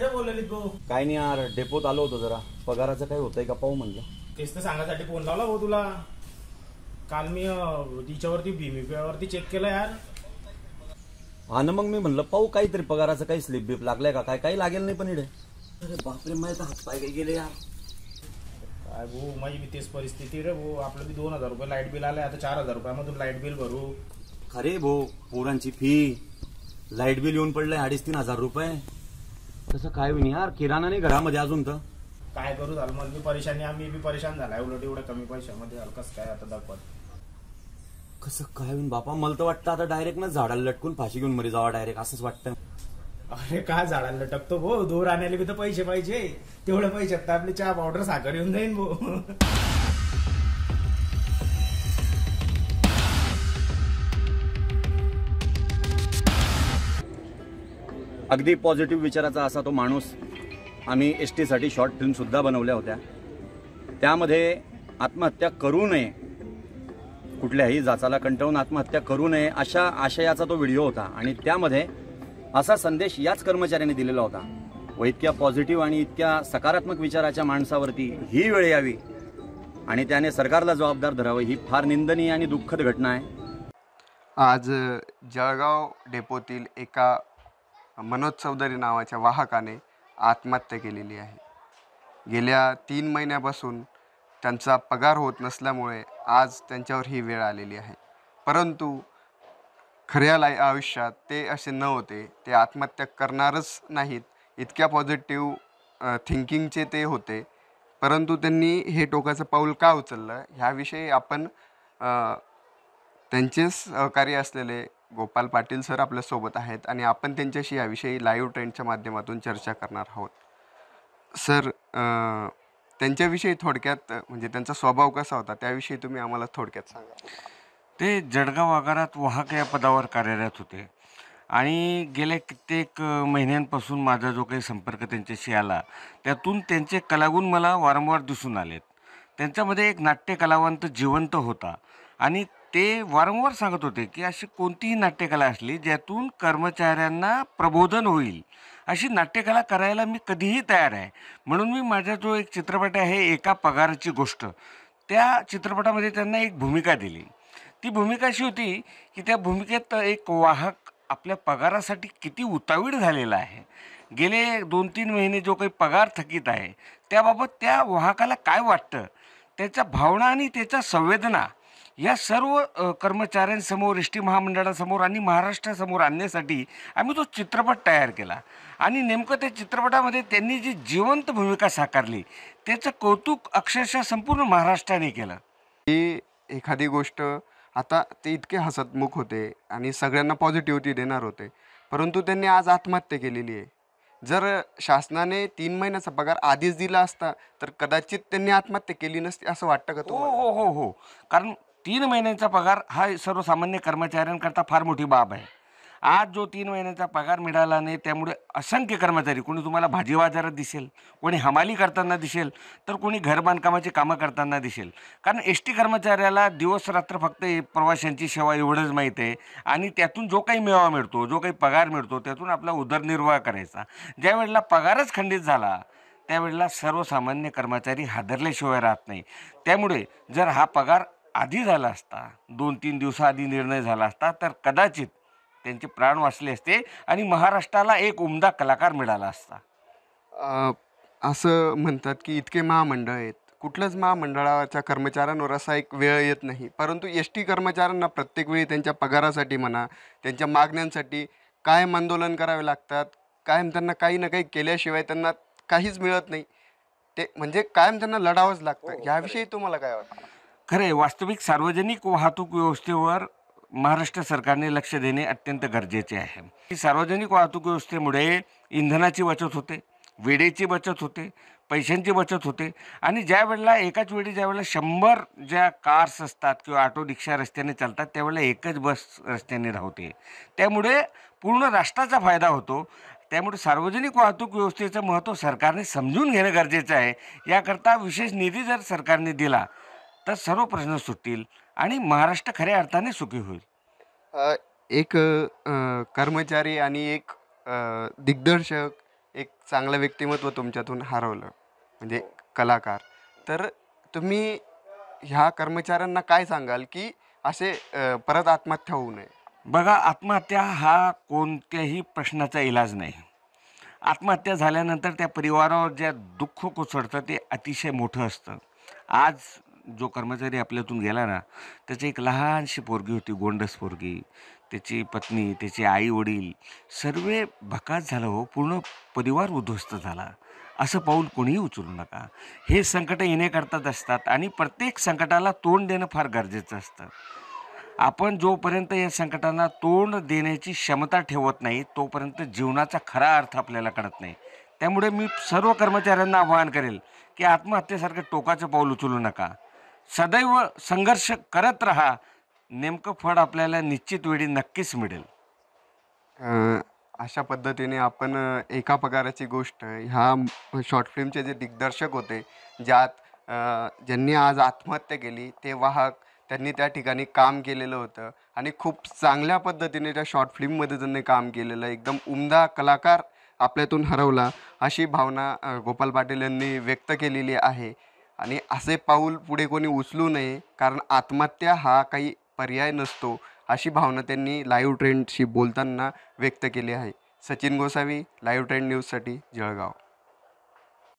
काय नाही यार डेपोत आलो होतो जरा पगाराचं काय होतंय का पाहू म्हणलं तेच तर सांगायसाठी फोन लावला भाऊ तुला काल मी तिच्यावरती भीमीपीआयवरती चेक केलं यार हा ना मग मी म्हणलं पाहू काहीतरी पगाराचं काही स्लिप बिप लागलाय का काय काही लागेल नाही पण इडे अरे बापरे माझ्या हात पाय गेले यार काय भाऊ माझी बी तेच परिस्थिती रे भाऊ आपलं बी दोन हजार रुपये लाईट बिल आलंय आता चार हजार रुपयामधून लाईट बिल भरू खरे भाऊ पोरांची फी लाईट बिल येऊन पडलंय अडीच तीन हजार रुपये तसं काय होईन यार किराणा नाही घरामध्ये अजून तर काय करू झालं मला मी परेशानी आम्ही बी परेशान झालाय उलट एवढं कमी पैशामध्ये झालं कसं काय आता दाखवत कसं काय होईन बापा मला तर वाटतं आता डायरेक्ट ना झाडाला लटकून फाशी घेऊन मरी जावा डायरेक्ट असंच वाटतं अरे काय झाडाला लटकतो भो दूर आणायला बी तर पैसे पाहिजे तेवढं पैसे आपली चहा पावडर साखर येऊन जाईन भो अगदी पॉझिटिव्ह विचाराचा असा तो माणूस आम्ही एस टीसाठी शॉर्ट फिल्मसुद्धा बनवल्या होत्या त्यामध्ये आत्महत्या करू नये कुठल्याही जाचाला कंटाळून आत्महत्या करू नये अशा आशयाचा तो व्हिडिओ होता आणि त्यामध्ये असा संदेश याच कर्मचाऱ्याने दिलेला होता व इतक्या पॉझिटिव्ह आणि इतक्या सकारात्मक विचाराच्या माणसावरती ही वेळ यावी आणि त्याने सरकारला जबाबदार धरावं ही फार निंदनीय आणि दुःखद घटना आहे आज जळगाव डेपोतील एका मनोज चौधरी नावाच्या वाहकाने आत्महत्या केलेली आहे गेल्या तीन महिन्यापासून त्यांचा पगार होत नसल्यामुळे आज त्यांच्यावर ही वेळ आलेली आहे परंतु खऱ्या लाय आयुष्यात ते असे न होते ते आत्महत्या करणारच नाहीत इतक्या पॉझिटिव्ह थिंकिंगचे ते होते परंतु त्यांनी हे टोकाचं पाऊल का उचललं ह्याविषयी आपण त्यांचेच सहकारी असलेले गोपाल पाटील सर आपल्यासोबत आहेत आणि आपण त्यांच्याशी याविषयी लाईव्ह ट्रेंडच्या माध्यमातून चर्चा करणार आहोत सर त्यांच्याविषयी थोडक्यात म्हणजे त्यांचा स्वभाव कसा होता त्याविषयी तुम्ही आम्हाला थोडक्यात सांगा ते जडगाव आगारात वाहक या पदावर कार्यरत होते आणि गेल्या कित्येक महिन्यांपासून माझा जो काही संपर्क त्यांच्याशी आला त्यातून त्यांचे कलागुण मला वारंवार दिसून आलेत त्यांच्यामध्ये एक नाट्य कलावंत जिवंत होता आणि ते वारंवार सांगत होते की अशी कोणतीही नाट्यकला असली ज्यातून कर्मचाऱ्यांना प्रबोधन होईल अशी नाट्यकला करायला मी कधीही तयार आहे म्हणून मी माझा जो एक चित्रपट आहे एका पगाराची गोष्ट त्या चित्रपटामध्ये त्यांना एक भूमिका दिली ती भूमिका अशी होती की त्या भूमिकेत एक वाहक आपल्या पगारासाठी किती उतावीळ झालेला आहे गेले दोन तीन महिने जो काही पगार थकीत आहे त्याबाबत त्या वाहकाला काय वाटतं त्याच्या भावना आणि त्याच्या संवेदना या सर्व कर्मचाऱ्यांसमोर एस टी महामंडळासमोर आणि महाराष्ट्रासमोर आणण्यासाठी आम्ही तो चित्रपट तयार केला आणि नेमकं त्या चित्रपटामध्ये त्यांनी जी जिवंत भूमिका साकारली त्याचं कौतुक अक्षरशः संपूर्ण महाराष्ट्राने केलं ही एखादी गोष्ट आता ते इतके हसतमुख होते आणि सगळ्यांना पॉझिटिव्हिटी देणार होते परंतु त्यांनी आज आत्महत्या केलेली आहे जर शासनाने तीन महिन्याचा पगार आधीच दिला असता तर कदाचित त्यांनी आत्महत्या केली नसती असं वाटतं का हो हो हो हो कारण तीन महिन्यांचा पगार हा सर्वसामान्य कर्मचाऱ्यांकरता फार मोठी बाब आहे आज जो तीन महिन्यांचा पगार मिळाला नाही त्यामुळे असंख्य कर्मचारी कोणी तुम्हाला भाजी बाजारात दिसेल कोणी हमाली करताना दिसेल तर कोणी घर बांधकामाची कामं करताना दिसेल कारण एस टी कर्मचाऱ्याला दिवस रात्र फक्त प्रवाशांची सेवा एवढंच माहीत आहे आणि त्यातून जो काही मेवा मिळतो जो काही पगार मिळतो त्यातून आपला उदरनिर्वाह करायचा ज्यावेळेला पगारच खंडित झाला त्यावेळेला सर्वसामान्य कर्मचारी हादरल्याशिवाय राहत नाही त्यामुळे जर हा पगार आधी झाला असता दोन तीन दिवसाआधी निर्णय झाला असता तर कदाचित त्यांचे प्राण वाचले असते आणि महाराष्ट्राला एक उमदा कलाकार मिळाला असता असं म्हणतात की इतके महामंडळ आहेत कुठलंच महामंडळाच्या कर्मचाऱ्यांवर असा एक वेळ येत नाही परंतु एस टी कर्मचाऱ्यांना प्रत्येक वेळी त्यांच्या पगारासाठी म्हणा त्यांच्या मागण्यांसाठी कायम आंदोलन करावे लागतात कायम त्यांना काही ना काही केल्याशिवाय त्यांना काहीच मिळत नाही ते म्हणजे कायम त्यांना लढावंच लागतं हो, याविषयी तुम्हाला काय वाटतं खरे वास्तविक सार्वजनिक वाहतूक व्यवस्थेवर महाराष्ट्र सरकारने लक्ष देणे अत्यंत गरजेचे आहे सार्वजनिक वाहतूक व्यवस्थेमुळे इंधनाची बचत होते वेळेची बचत होते पैशांची बचत होते आणि ज्या वेळेला एकाच वेळी ज्या वेळेला शंभर ज्या कार्स असतात किंवा ऑटो रिक्षा रस्त्याने चालतात त्यावेळेला एकच बस रस्त्याने राहते त्यामुळे पूर्ण राष्ट्राचा फायदा होतो त्यामुळे सार्वजनिक वाहतूक व्यवस्थेचं महत्त्व सरकारने समजून घेणं गरजेचं आहे याकरता विशेष निधी जर सरकारने दिला तर सर्व प्रश्न सुटतील आणि महाराष्ट्र खऱ्या अर्थाने सुखी होईल एक कर्मचारी आणि एक दिग्दर्शक एक चांगलं व्यक्तिमत्व तुमच्यातून हरवलं म्हणजे हो. कलाकार तर तुम्ही ह्या कर्मचाऱ्यांना काय सांगाल की असे परत आत्महत्या होऊ नये बघा आत्महत्या हा कोणत्याही प्रश्नाचा इलाज नाही आत्महत्या झाल्यानंतर त्या परिवारावर ज्या दुःख कोसळतं ते अतिशय मोठं असतं आज जो कर्मचारी आपल्यातून गेला ना त्याची एक लहानशी पोरगी होती गोंडस पोरगी त्याची पत्नी त्याचे आई वडील सर्व भकास झालं हो पूर्ण परिवार उद्ध्वस्त झाला असं पाऊल कोणीही उचलू नका हे संकट येण्याकरताच असतात आणि प्रत्येक संकटाला तोंड देणं फार गरजेचं असतं आपण जोपर्यंत या संकटांना तोंड देण्याची क्षमता ठेवत नाही तोपर्यंत जीवनाचा खरा अर्थ आपल्याला कळत नाही त्यामुळे मी सर्व कर्मचाऱ्यांना आवाहन करेल की आत्महत्येसारखं टोकाचं पाऊल उचलू नका सदैव संघर्ष करत राहा नेमकं फळ आपल्याला निश्चित वेळी नक्कीच मिळेल अशा पद्धतीने आपण एका प्रकाराची गोष्ट ह्या शॉर्ट फिल्मचे जे दिग्दर्शक होते ज्यात ज्यांनी आज आत्महत्या केली ते वाहक त्यांनी त्या ठिकाणी काम केलेलं होतं आणि खूप चांगल्या पद्धतीने त्या शॉर्ट फिल्ममध्ये त्यांनी काम केलेलं एकदम उमदा कलाकार आपल्यातून हरवला अशी भावना गोपाल पाटील यांनी व्यक्त केलेली आहे आणि असे पाऊल पुढे कोणी उचलू नये कारण आत्महत्या हा काही पर्याय नसतो अशी भावना त्यांनी लाईव्ह ट्रेंडशी बोलताना व्यक्त केली आहे सचिन गोसावी लाईव्ह ट्रेंड न्यूजसाठी जळगाव